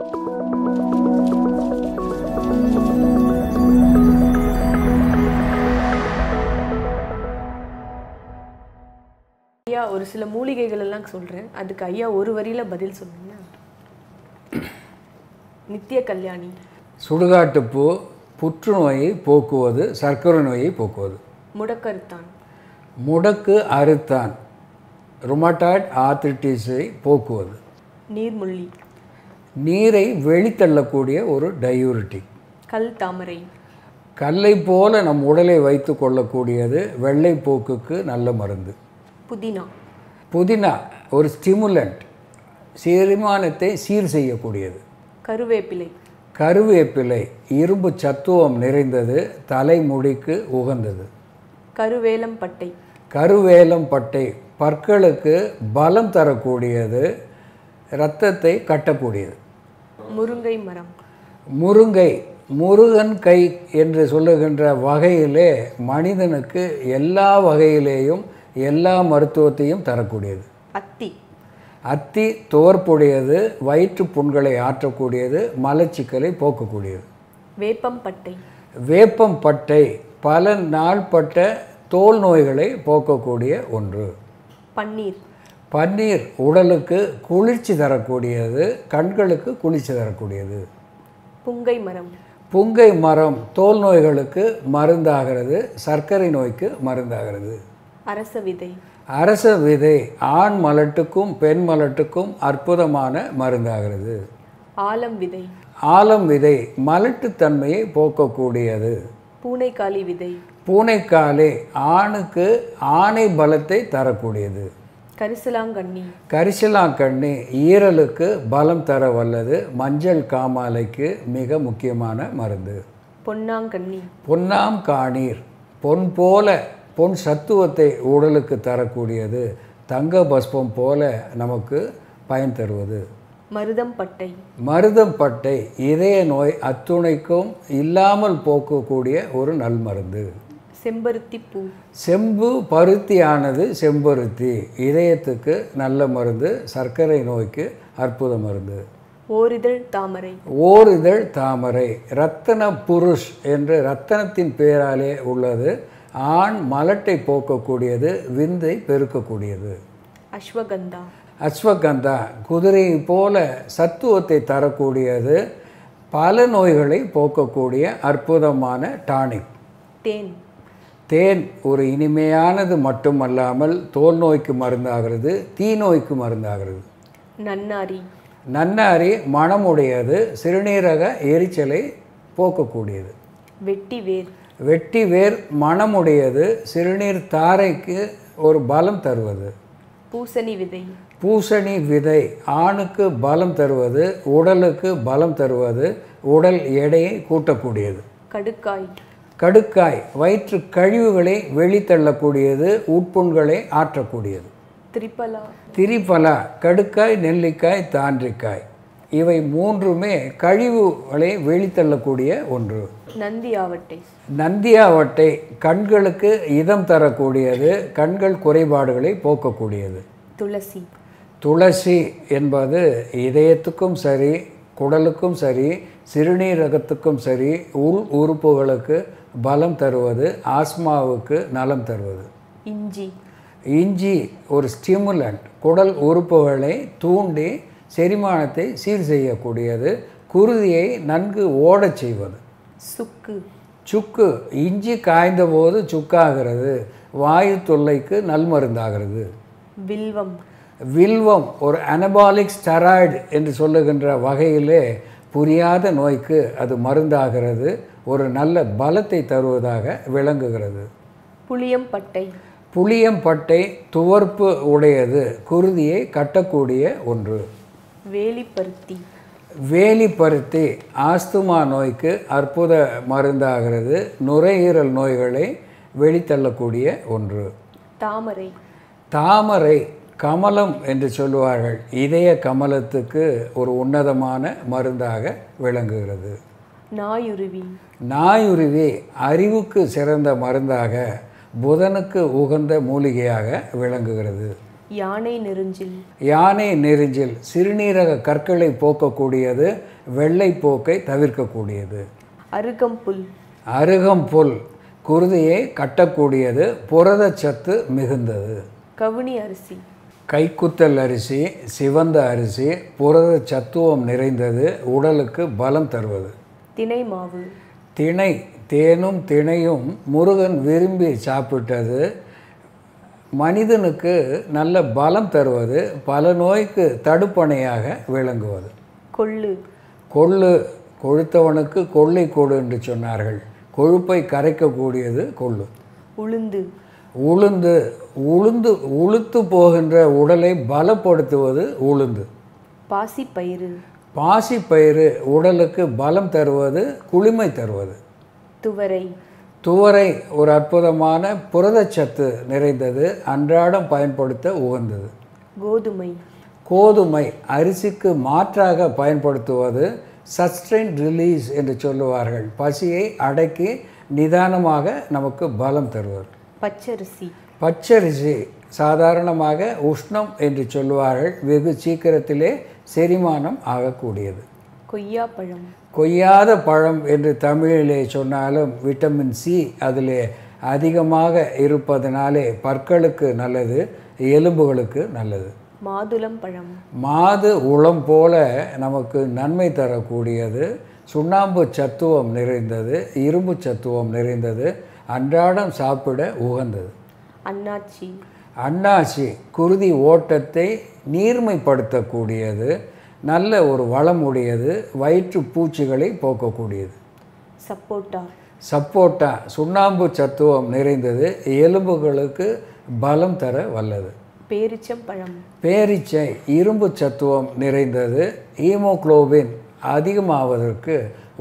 ஐயா ஒரு சில மூலிகைகள் எல்லாம் சொல்கிறேன் அதுக்கு ஐயா ஒரு வரியில பதில் சொல்லுங்க நித்திய கல்யாணி சுடுகாட்டு பூ புற்றுநோயை போக்குவது சர்க்கரை நோயை போக்குவது முடக்கருத்தான் முடக்கு அறுத்தான் ருமட்டாய்ட் ஆர்த்திட்டிஸை போக்குவது நீர்முள்ளி நீரை வெளித்தள்ளக்கூடிய ஒரு டயூரிட்டிக் கல் தாமரை கல்லை போல நம் உடலை வைத்து கொள்ளக்கூடியது வெள்ளை போக்குக்கு நல்ல மருந்து புதினா புதினா ஒரு ஸ்டிமுலண்ட் செரிமானத்தை சீர் செய்யக்கூடியது கருவேப்பிலை கருவேப்பிலை இரும்பு சத்துவம் நிறைந்தது தலைமுடிக்கு உகந்தது கருவேலம் பட்டை கருவேலம் பட்டை பற்களுக்கு பலம் தரக்கூடியது இரத்தத்தை கட்டக்கூடியது முருங்கை மரம் முருங்கை முருகன் கை என்று சொல்லுகின்ற வகையிலே மனிதனுக்கு எல்லா வகையிலேயும் எல்லா மருத்துவத்தையும் தரக்கூடியது அத்தி அத்தி துவர்ப்புடையது வயிற்று புண்களை ஆற்றக்கூடியது மலச்சிக்கலை போக்கக்கூடியது வேப்பம் பட்டை வேப்பம் பட்டை பல நாள்பட்ட தோல் நோய்களை போக்கக்கூடிய ஒன்று பன்னீர் பன்னீர் உடலுக்கு குளிர்ச்சி தரக்கூடியது கண்களுக்கு குளிர்ச்சி தரக்கூடியது புங்கை மரம் புங்கை மரம் தோல் நோய்களுக்கு மருந்தாகிறது சர்க்கரை நோய்க்கு மருந்தாகிறது அரச விதை அரச விதை ஆண் மலட்டுக்கும் பெண் மலட்டுக்கும் அற்புதமான மருந்தாகிறது ஆலம் விதை ஆலம் விதை மலட்டுத்தன்மையை போக்கக்கூடியது பூனைக்காளி விதை பூனைக்காலே ஆணுக்கு ஆணை பலத்தை தரக்கூடியது கரிசலாங்கண்ணி கரிசலாங்கண்ணி ஈரலுக்கு பலம் தர வல்லது மஞ்சள் காமாலைக்கு மிக முக்கியமான மருந்து பொன்னாங்கண்ணி பொன்னாம் காணீர் பொன் போல பொன் சத்துவத்தை உடலுக்கு தரக்கூடியது தங்க பஸ்பம் போல நமக்கு பயன் தருவது மருதம் பட்டை மருதம் பட்டை இதய நோய் அத்துணைக்கும் இல்லாமல் போக்கக்கூடிய ஒரு நல் மருந்து செம்பருத்தி பூ செம்பு பருத்தியானது செம்பருத்தி இதயத்துக்கு நல்ல மருந்து சர்க்கரை நோய்க்கு அற்புத மருந்து ஓரிதழ் தாமரை ஓரிதழ் தாமரை ரத்தன புருஷ் என்று ரத்தனத்தின் பெயராலே உள்ளது ஆண் மலட்டை போக்கக்கூடியது விந்தை பெருக்கக்கூடியது அஸ்வகந்தா அஸ்வகந்தா குதிரையை போல சத்துவத்தை தரக்கூடியது பல நோய்களை போக்கக்கூடிய அற்புதமான டானிக் தேன் தேன் ஒரு இனிமையானது மட்டுமல்லாமல் தோல் நோய்க்கு மருந்தாகிறது தீ நோய்க்கு மருந்தாகிறது நன்னாரி நன்னாரி மனமுடையது சிறுநீரக எரிச்சலை போக்கக்கூடியது வெட்டி வேர் வெட்டி வேர் மனமுடையது சிறுநீர் தாரைக்கு ஒரு பலம் தருவது பூசணி விதை பூசணி விதை ஆணுக்கு பலம் தருவது உடலுக்கு பலம் தருவது உடல் எடையை கூட்டக்கூடியது கடுக்காய் கடுக்காய் வயிற்று கழிவுகளை வெளித்தள்ளக்கூடியது உட்புண்களை ஆற்றக்கூடியது திரிபலா திரிபலா கடுக்காய் நெல்லிக்காய் தாண்டிக்காய் இவை மூன்றுமே கழிவுகளை வெளித்தள்ளக்கூடிய ஒன்று நந்தியாவட்டை நந்தியாவட்டை கண்களுக்கு இதம் தரக்கூடியது கண்கள் குறைபாடுகளை போக்கக்கூடியது துளசி துளசி என்பது இதயத்துக்கும் சரி குடலுக்கும் சரி சிறுநீரகத்துக்கும் சரி உள் உறுப்புகளுக்கு பலம் தருவது ஆஸ்மாவுக்கு நலம் தருவது இஞ்சி இஞ்சி ஒரு ஸ்டிமுலண்ட் குடல் உறுப்புகளை தூண்டி செரிமானத்தை சீர் செய்யக்கூடியது குருதியை நன்கு ஓடச் செய்வது சுக்கு சுக்கு இஞ்சி காய்ந்த போது சுக்காகிறது வாயு தொல்லைக்கு நல்மருந்தாகிறது வில்வம் வில்வம் ஒரு அனபாலிக் ஸ்டெராய்டு என்று சொல்லுகின்ற வகையிலே புரியாத நோய்க்கு அது மருந்தாகிறது ஒரு நல்ல பலத்தை தருவதாக விளங்குகிறது புளியம்பட்டை புளியம்பட்டை துவர்ப்பு உடையது குருதியை கட்டக்கூடிய ஒன்று வேலிப்பருத்தி வேலிப்பருத்தி ஆஸ்துமா நோய்க்கு அற்புத மருந்தாகிறது நுரையீரல் நோய்களை வெளித்தள்ளக்கூடிய ஒன்று தாமரை தாமரை கமலம் என்று சொல்லுவார்கள் இதய கமலத்துக்கு ஒரு உன்னதமான மருந்தாக விளங்குகிறது நாயுருவி நாயுருவி அறிவுக்கு சிறந்த மருந்தாக புதனுக்கு உகந்த மூலிகையாக விளங்குகிறது யானை நெருஞ்சில் யானை நெருஞ்சில் சிறுநீரக கற்களை போக்கக்கூடியது வெள்ளை போக்கை தவிர்க்கக்கூடியது அருகம்புல் அருகம்புல் குருதியை கட்டக்கூடியது சத்து மிகுந்தது கவுனி அரிசி கைக்குத்தல் அரிசி சிவந்த அரிசி புரத சத்துவம் நிறைந்தது உடலுக்கு பலம் தருவது திணை மாவு திணை தேனும் திணையும் முருகன் விரும்பி சாப்பிட்டது மனிதனுக்கு நல்ல பலம் தருவது பல நோய்க்கு தடுப்பணையாக விளங்குவது கொள்ளு கொள்ளு கொழுத்தவனுக்கு கொள்ளை கொடு என்று சொன்னார்கள் கொழுப்பை கரைக்கக்கூடியது கொள்ளு உளுந்து உளுந்து உளுந்து உளுத்து போகின்ற உடலை பலப்படுத்துவது உளுந்து பாசிப்பயிறு பாசிப்பயிறு உடலுக்கு பலம் தருவது குளிமை தருவது துவரை துவரை ஒரு அற்புதமான புரதச்சத்து நிறைந்தது அன்றாடம் பயன்படுத்த உகந்தது கோதுமை கோதுமை அரிசிக்கு மாற்றாக பயன்படுத்துவது சஸ்டைன் ரிலீஸ் என்று சொல்லுவார்கள் பசியை அடக்கி நிதானமாக நமக்கு பலம் தருவார்கள் பச்சரிசி பச்சரிசி சாதாரணமாக உஷ்ணம் என்று சொல்லுவார்கள் வெகு சீக்கிரத்திலே செரிமானம் ஆகக்கூடியது கொய்யா பழம் கொய்யாத பழம் என்று தமிழிலே சொன்னாலும் விட்டமின் சி அதில் அதிகமாக இருப்பதனாலே பற்களுக்கு நல்லது எலும்புகளுக்கு நல்லது மாதுளம் பழம் மாது உளம் போல நமக்கு நன்மை தரக்கூடியது சுண்ணாம்பு சத்துவம் நிறைந்தது இரும்பு சத்துவம் நிறைந்தது அன்றாடம் சாப்பிட உகந்தது அண்ணாச்சி அண்ணாச்சி குருதி ஓட்டத்தை நீர்மைப்படுத்தக்கூடியது நல்ல ஒரு வளம் உடையது வயிற்று பூச்சிகளை போக்கக்கூடியது சப்போட்டா சப்போட்டா சுண்ணாம்பு சத்துவம் நிறைந்தது எலும்புகளுக்கு பலம் தர வல்லது பேரிச்சம்பழம் பேரிச்சை இரும்பு சத்துவம் நிறைந்தது ஈமோக்ளோபின் அதிகமாவதற்கு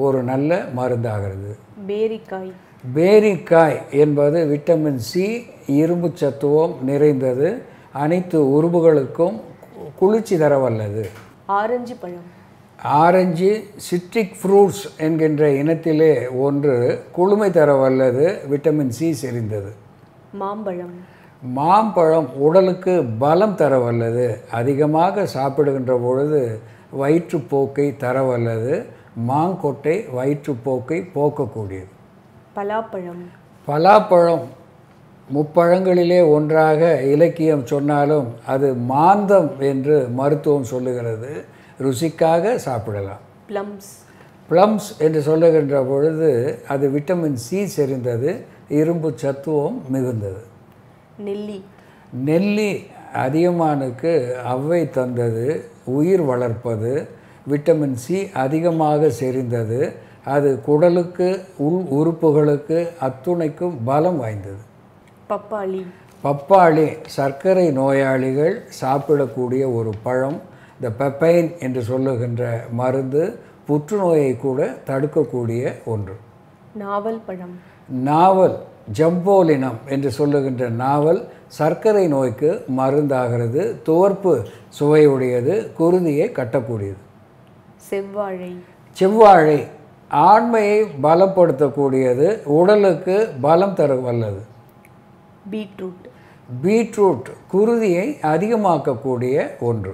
ஒரு நல்ல மருந்தாகிறது பேரிக்காய் பேரிக்காய் என்பது விட்டமின் சி இரும்பு சத்துவம் நிறைந்தது அனைத்து உறுப்புகளுக்கும் குளிர்ச்சி தர வல்லது ஆரஞ்சு பழம் ஆரஞ்சு சிட்ரிக் ஃப்ரூட்ஸ் என்கின்ற இனத்திலே ஒன்று குளுமை தர வல்லது விட்டமின் சி செறிந்தது மாம்பழம் மாம்பழம் உடலுக்கு பலம் தர வல்லது அதிகமாக சாப்பிடுகின்ற பொழுது வயிற்றுப்போக்கை தர வல்லது மாங்கொட்டை வயிற்றுப்போக்கை போக்கக்கூடியது பலாப்பழம் பலாப்பழம் முப்பழங்களிலே ஒன்றாக இலக்கியம் சொன்னாலும் அது மாந்தம் என்று மருத்துவம் சொல்லுகிறது ருசிக்காக சாப்பிடலாம் ப்ளம்ஸ் ப்ளம்ஸ் என்று சொல்லுகின்ற பொழுது அது விட்டமின் சி செறிந்தது இரும்பு சத்துவம் மிகுந்தது நெல்லி நெல்லி அதிகமானுக்கு அவ்வை தந்தது உயிர் வளர்ப்பது விட்டமின் சி அதிகமாக செறிந்தது அது குடலுக்கு உள் உறுப்புகளுக்கு அத்துணைக்கும் பலம் வாய்ந்தது பப்பாளி பப்பாளி சர்க்கரை நோயாளிகள் சாப்பிடக்கூடிய ஒரு பழம் இந்த பெப்பைன் என்று சொல்லுகின்ற மருந்து புற்றுநோயை கூட தடுக்கக்கூடிய ஒன்று நாவல் பழம் நாவல் ஜம்போலினம் என்று சொல்லுகின்ற நாவல் சர்க்கரை நோய்க்கு மருந்தாகிறது துவர்ப்பு சுவையுடையது குருதியை கட்டக்கூடியது செவ்வாழை செவ்வாழை ஆண்மையை பலப்படுத்தக்கூடியது உடலுக்கு பலம் தர வல்லது பீட்ரூட் பீட்ரூட் குருதியை அதிகமாக்கக்கூடிய ஒன்று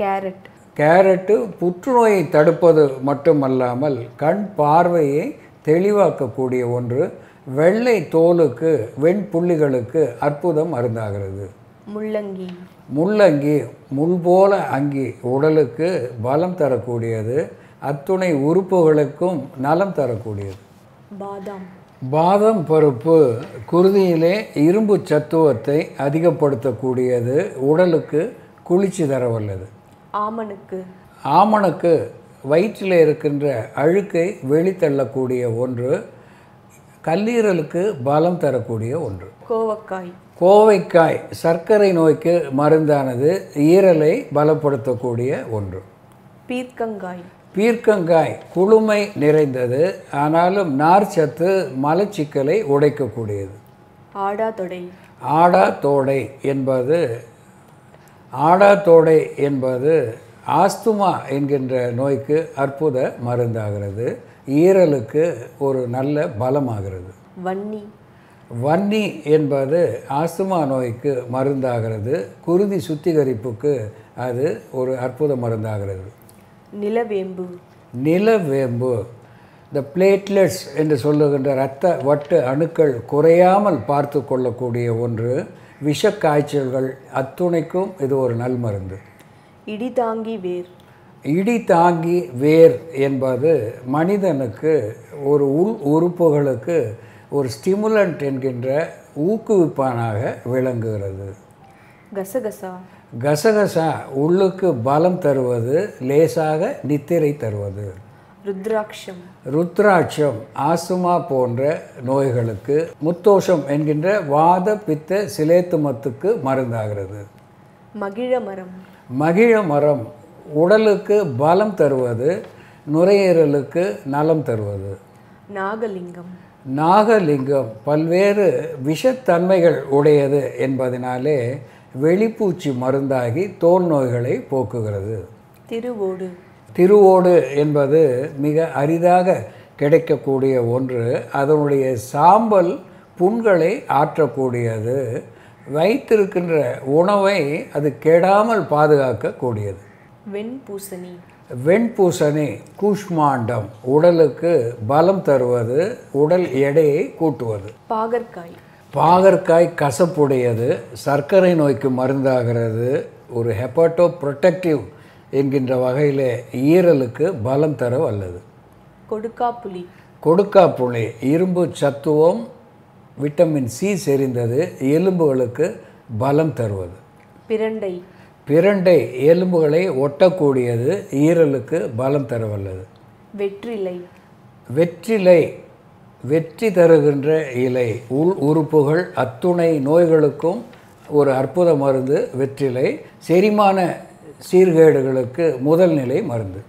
கேரட் கேரட்டு புற்றுநோயை தடுப்பது மட்டுமல்லாமல் கண் பார்வையை தெளிவாக்கக்கூடிய ஒன்று வெள்ளை தோலுக்கு வெண்புள்ளிகளுக்கு அற்புதம் மருந்தாகிறது முள்ளங்கி முள்ளங்கி முள் போல அங்கி உடலுக்கு பலம் தரக்கூடியது அத்துணை உறுப்புகளுக்கும் நலம் தரக்கூடியது பாதாம் பாதம் பருப்பு குருதியிலே இரும்பு சத்துவத்தை அதிகப்படுத்தக்கூடியது உடலுக்கு குளிர்ச்சி தர வல்லது ஆமனுக்கு ஆமனுக்கு வயிற்றில் இருக்கின்ற அழுக்கை வெளித்தள்ளக்கூடிய ஒன்று கல்லீரலுக்கு பலம் தரக்கூடிய ஒன்று கோவக்காய் கோவைக்காய் சர்க்கரை நோய்க்கு மருந்தானது ஈரலை பலப்படுத்தக்கூடிய ஒன்று பீர்க்கங்காய் பீர்க்கங்காய் குளுமை நிறைந்தது ஆனாலும் நார் சத்து மலச்சிக்கலை உடைக்கக்கூடியது ஆடாதொடை ஆடாத்தோடை என்பது ஆடாத்தோடை என்பது ஆஸ்துமா என்கின்ற நோய்க்கு அற்புத மருந்தாகிறது ஈரலுக்கு ஒரு நல்ல பலமாகிறது வன்னி வன்னி என்பது ஆஸ்துமா நோய்க்கு மருந்தாகிறது குருதி சுத்திகரிப்புக்கு அது ஒரு அற்புத மருந்தாகிறது நிலவேம்பு நிலவேம்பு இந்த பிளேட்லெட்ஸ் என்று சொல்லுகின்ற இரத்த வட்டு அணுக்கள் குறையாமல் பார்த்து கொள்ளக்கூடிய ஒன்று விஷ காய்ச்சல்கள் அத்துணைக்கும் இது ஒரு நல் மருந்து இடி தாங்கி வேர் இடி தாங்கி வேர் என்பது மனிதனுக்கு ஒரு உள் உறுப்புகளுக்கு ஒரு ஸ்டிமுலன்ட் என்கின்ற ஊக்குவிப்பானாக விளங்குகிறது கசகசா கசகசா உள்ளுக்கு பலம் தருவது லேசாக நித்திரை தருவது ருத்ராட்சம் ருத்ராட்சம் ஆசுமா போன்ற நோய்களுக்கு முத்தோஷம் என்கின்ற வாத பித்த சிலேத்துமத்துக்கு மருந்தாகிறது மகிழ மரம் மகிழ மரம் உடலுக்கு பலம் தருவது நுரையீரலுக்கு நலம் தருவது நாகலிங்கம் நாகலிங்கம் பல்வேறு விஷத்தன்மைகள் உடையது என்பதனாலே வெளிப்பூச்சி மருந்தாகி தோல் நோய்களை போக்குகிறது திருவோடு திருவோடு என்பது மிக அரிதாக கிடைக்கக்கூடிய ஒன்று அதனுடைய சாம்பல் புண்களை ஆற்றக்கூடியது வைத்திருக்கின்ற உணவை அது கெடாமல் பாதுகாக்கக்கூடியது வெண்பூசணி வெண்பூசணி கூஷ்மாண்டம் உடலுக்கு பலம் தருவது உடல் எடையை கூட்டுவது பாகற்காய் பாகற்காய் கசப்புடையது சர்க்கரை நோய்க்கு மருந்தாகிறது ஒரு ஹெப்பாட்டோ ப்ரொட்டக்டிவ் என்கின்ற வகையில் ஈரலுக்கு பலம் தர வல்லது கொடுக்காப்புளி கொடுக்காப்புளி இரும்பு சத்துவம் விட்டமின் சி செறிந்தது எலும்புகளுக்கு பலம் தருவது பிரண்டை பிரண்டை எலும்புகளை ஒட்டக்கூடியது ஈரலுக்கு பலம் தர வல்லது வெற்றிலை வெற்றிலை வெற்றி தருகின்ற இலை உள் உறுப்புகள் அத்துணை நோய்களுக்கும் ஒரு அற்புத மருந்து வெற்றிலை செரிமான சீர்கேடுகளுக்கு முதல் நிலை மருந்து